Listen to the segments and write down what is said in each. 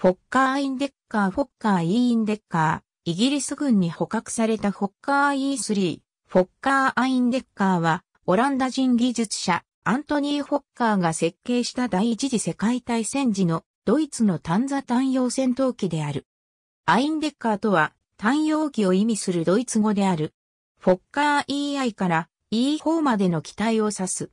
フォッカー・インデッカー・フォッカー・イ・ー・インデッカー、イギリス軍に捕獲されたフォッカー E3、フォッカー・アインデッカーは、オランダ人技術者、アントニー・フォッカーが設計した第一次世界大戦時のドイツの単座単用戦闘機である。アインデッカーとは、単用機を意味するドイツ語である。フォッカー EI から E4 までの機体を指す。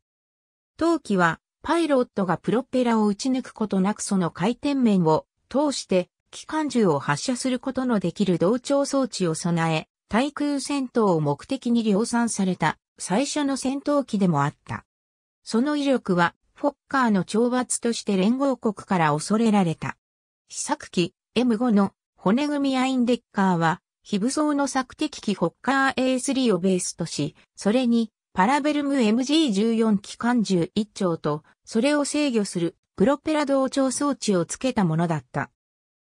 当機は、パイロットがプロペラを打ち抜くことなくその回転面を通して機関銃を発射することのできる同調装置を備え、対空戦闘を目的に量産された最初の戦闘機でもあった。その威力はフォッカーの懲罰として連合国から恐れられた。試作機 M5 の骨組みアインデッカーは非武装の索敵機フォッカー A3 をベースとし、それにパラベルム MG14 機関銃1丁と、それを制御するプロペラ同調装置をつけたものだった。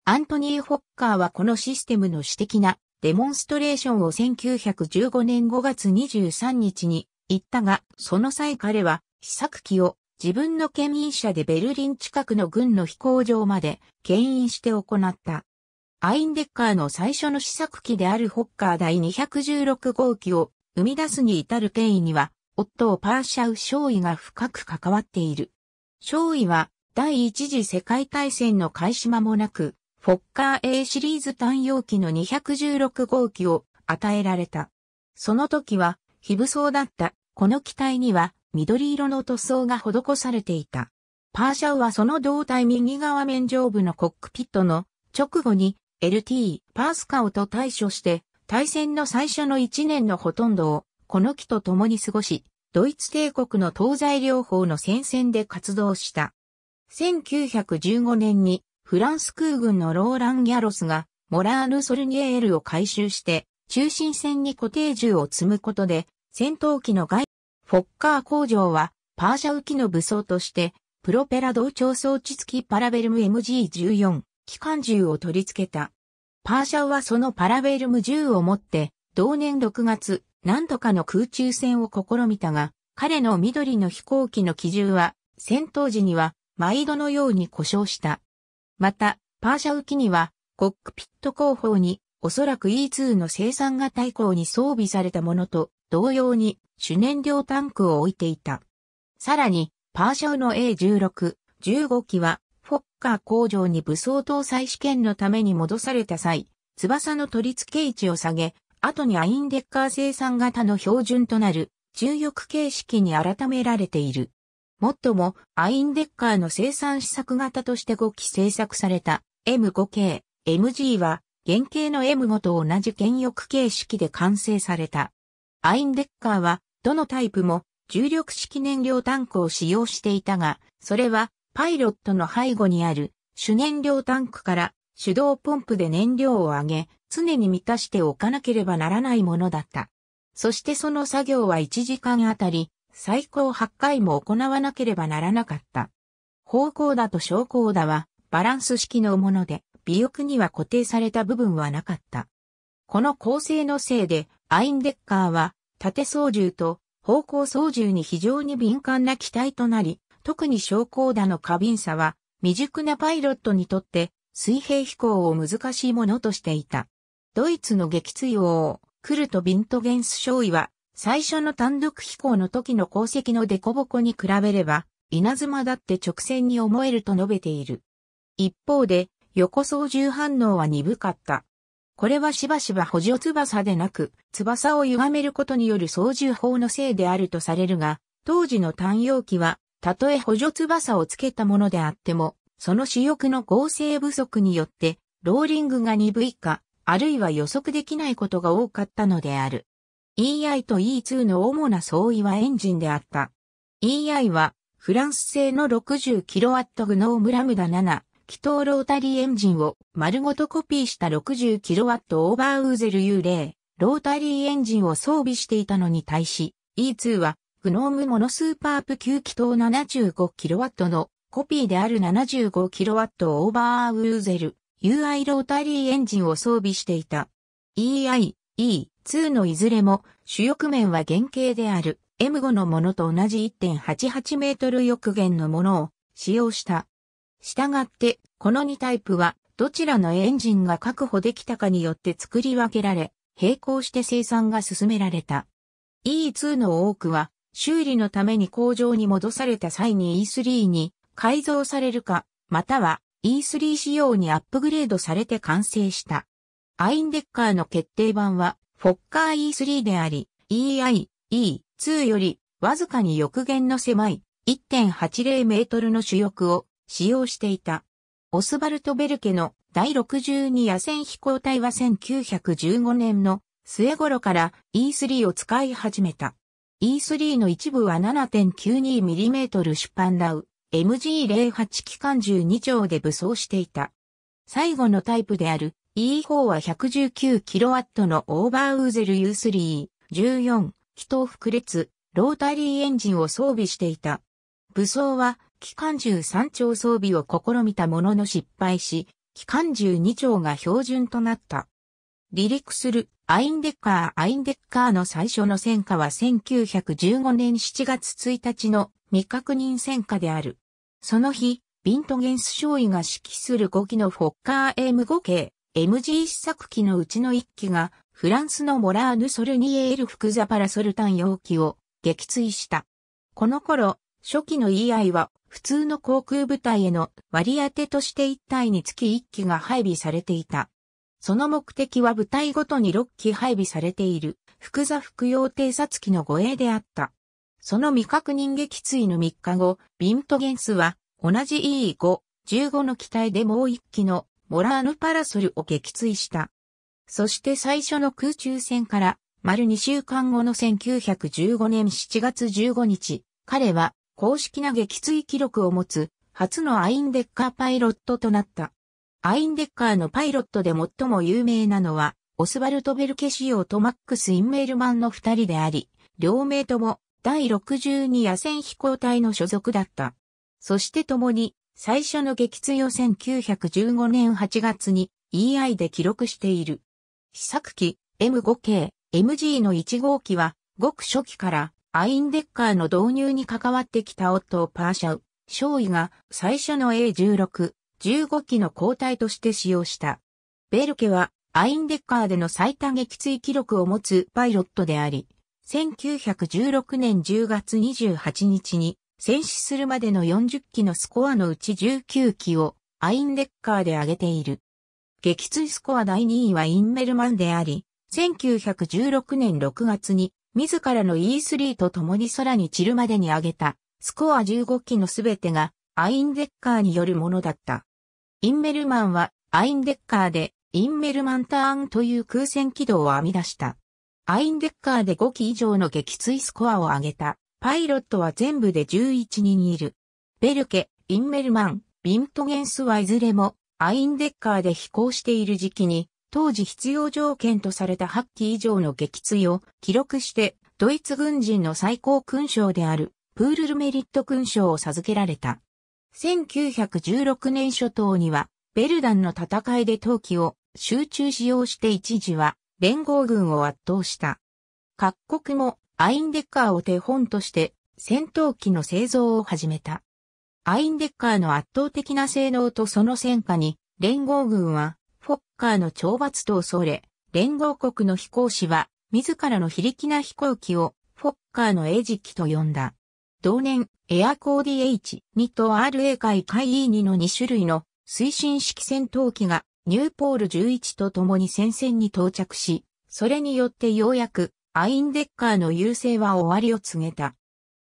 アントニー・ホッカーはこのシステムの私的なデモンストレーションを1915年5月23日に行ったが、その際彼は試作機を自分の牽引車でベルリン近くの軍の飛行場まで牽引して行った。アインデッカーの最初の試作機であるホッカー第216号機を生み出すに至る経緯には、夫をパーシャウ・ショーイが深く関わっている。ショーイは第一次世界大戦の開始間もなく、フォッカー A シリーズ単容機の216号機を与えられた。その時は、非武装だったこの機体には緑色の塗装が施されていた。パーシャウはその胴体右側面上部のコックピットの直後に LT パースカオと対処して対戦の最初の1年のほとんどをこの機と共に過ごし、ドイツ帝国の東西両方の戦線で活動した。1915年にフランス空軍のローラン・ギャロスがモラール・ソルニエールを回収して中心線に固定銃を積むことで戦闘機の外、フォッカー工場はパーシャウ機の武装としてプロペラ同調装置付きパラベルム MG14 機関銃を取り付けた。パーシャウはそのパラベルム銃を持って同年6月何度かの空中戦を試みたが彼の緑の飛行機の機銃は戦闘時には毎度のように故障した。また、パーシャ浮きには、コックピット後方に、おそらく E2 の生産型以降に装備されたものと同様に主燃料タンクを置いていた。さらに、パーシャウの A16、15機は、フォッカー工場に武装搭載試験のために戻された際、翼の取り付け位置を下げ、後にアインデッカー生産型の標準となる、重翼形式に改められている。もっとも、アインデッカーの生産試作型として5機製作された M5 k MG は、原型の M5 と同じ原翼形式で完成された。アインデッカーは、どのタイプも重力式燃料タンクを使用していたが、それはパイロットの背後にある主燃料タンクから手動ポンプで燃料を上げ、常に満たしておかなければならないものだった。そしてその作業は1時間あたり最高8回も行わなければならなかった。方向打と昇降打はバランス式のもので、尾翼には固定された部分はなかった。この構成のせいで、アインデッカーは縦操縦と方向操縦に非常に敏感な機体となり、特に昇降打の過敏さは未熟なパイロットにとって水平飛行を難しいものとしていた。ドイツの撃墜王、クルト・ビントゲンス少尉は最初の単独飛行の時の功績のぼこに比べれば、稲妻だって直線に思えると述べている。一方で、横操縦反応は鈍かった。これはしばしば補助翼でなく、翼を歪めることによる操縦法のせいであるとされるが、当時の単容機は、たとえ補助翼をつけたものであっても、その主翼の合成不足によって、ローリングが鈍いか、あるいは予測できないことが多かったのである。EI と E2 の主な相違はエンジンであった。EI はフランス製の 60kW グノームラムダ7気筒ロータリーエンジンを丸ごとコピーした 60kW オーバーウーゼル幽霊ロータリーエンジンを装備していたのに対し E2 はグノームモノスーパープ級気筒 75kW のコピーである 75kW オーバーウーゼル UI ロータリーエンジンを装備していた。EI、E、2のいずれも主翼面は原型である M5 のものと同じ1.88メートル翼弦のものを使用した。したがって、この2タイプはどちらのエンジンが確保できたかによって作り分けられ、並行して生産が進められた。E2 の多くは修理のために工場に戻された際に E3 に改造されるか、または E3 仕様にアップグレードされて完成した。アインデッカーの決定版はフォッカー E3 であり、EI、E2 よりわずかに翼限の狭い1.80メートルの主翼を使用していた。オスバルト・ベルケの第62野戦飛行隊は1915年の末頃から E3 を使い始めた。E3 の一部は7 9 2メートル出版ダウ MG08 機関銃2丁で武装していた。最後のタイプである E4 は 119kW のオーバーウーゼル U3、14、気筒腹列、ロータリーエンジンを装備していた。武装は、機関銃3丁装備を試みたものの失敗し、機関銃2丁が標準となった。離陸するアインデッカーアインデッカーの最初の戦火は1915年7月1日の未確認戦火である。その日、ビントゲンス少尉が指揮する5機のフォッカー M5 系 MG 試作機のうちの1機がフランスのモラーヌ・ソルニエール・フクザパラソルタン容器を撃墜した。この頃、初期の EI は普通の航空部隊への割り当てとして1体につき1機が配備されていた。その目的は部隊ごとに6機配備されている、複座服用偵察機の護衛であった。その未確認撃墜の3日後、ビントゲンスは同じ E5、15の機体でもう1機のモラーヌパラソルを撃墜した。そして最初の空中戦から、丸2週間後の1915年7月15日、彼は公式な撃墜記録を持つ、初のアインデッカーパイロットとなった。アインデッカーのパイロットで最も有名なのは、オスバルト・ベルケシオとマックス・インメールマンの二人であり、両名とも第62野戦飛行隊の所属だった。そして共に最初の撃墜を1915年8月に EI で記録している。試作機 M5 系 MG の1号機は、ごく初期からアインデッカーの導入に関わってきたオットー・パーシャウ、少尉が最初の A16、15機の交代として使用した。ベルケはアインデッカーでの最多撃墜記録を持つパイロットであり、1916年10月28日に戦死するまでの40機のスコアのうち19機をアインデッカーで上げている。撃墜スコア第2位はインメルマンであり、1916年6月に自らの E3 と共に空に散るまでに上げたスコア15機のすべてがアインデッカーによるものだった。インメルマンはアインデッカーでインメルマンターンという空戦軌道を編み出した。アインデッカーで5機以上の撃墜スコアを上げた。パイロットは全部で11人いる。ベルケ、インメルマン、ビントゲンスはいずれもアインデッカーで飛行している時期に、当時必要条件とされた8機以上の撃墜を記録して、ドイツ軍人の最高勲章である、プールルメリット勲章を授けられた。1916年初頭には、ベルダンの戦いで陶器を集中使用して一時は、連合軍を圧倒した。各国もアインデッカーを手本として戦闘機の製造を始めた。アインデッカーの圧倒的な性能とその戦果に、連合軍は、フォッカーの懲罰と恐れ、連合国の飛行士は、自らの非力な飛行機を、フォッカーの餌食と呼んだ。同年、エアコーディ h 2と RA 海海 E2 の2種類の推進式戦闘機がニューポール11と共に戦線に到着し、それによってようやくアインデッカーの優勢は終わりを告げた。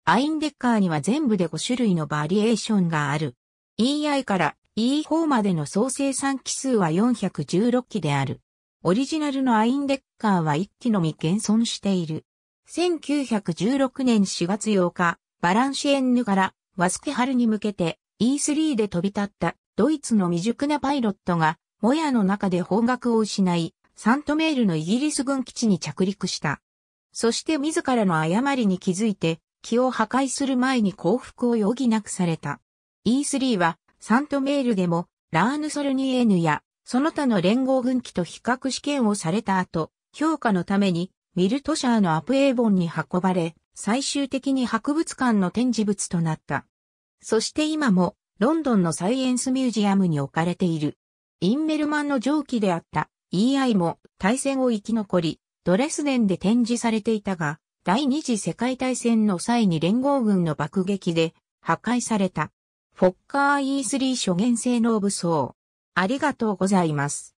アインデッカーには全部で5種類のバリエーションがある。EI から E4 までの総生産機数は416機である。オリジナルのアインデッカーは1機のみ減損している。1916年4月8日、バランシエンヌからワスケハルに向けて E3 で飛び立ったドイツの未熟なパイロットが、モヤの中で方角を失い、サントメールのイギリス軍基地に着陸した。そして自らの誤りに気づいて、気を破壊する前に幸福を余儀なくされた。E3 は、サントメールでも、ラーヌ・ソルニエーヌや、その他の連合軍機と比較試験をされた後、評価のために、ミルトシャーのアプエーボンに運ばれ、最終的に博物館の展示物となった。そして今も、ロンドンのサイエンスミュージアムに置かれている。インメルマンの蒸気であった EI も対戦を生き残り、ドレスデンで展示されていたが、第二次世界大戦の際に連合軍の爆撃で破壊された。フォッカー E3 諸元性能武装。ありがとうございます。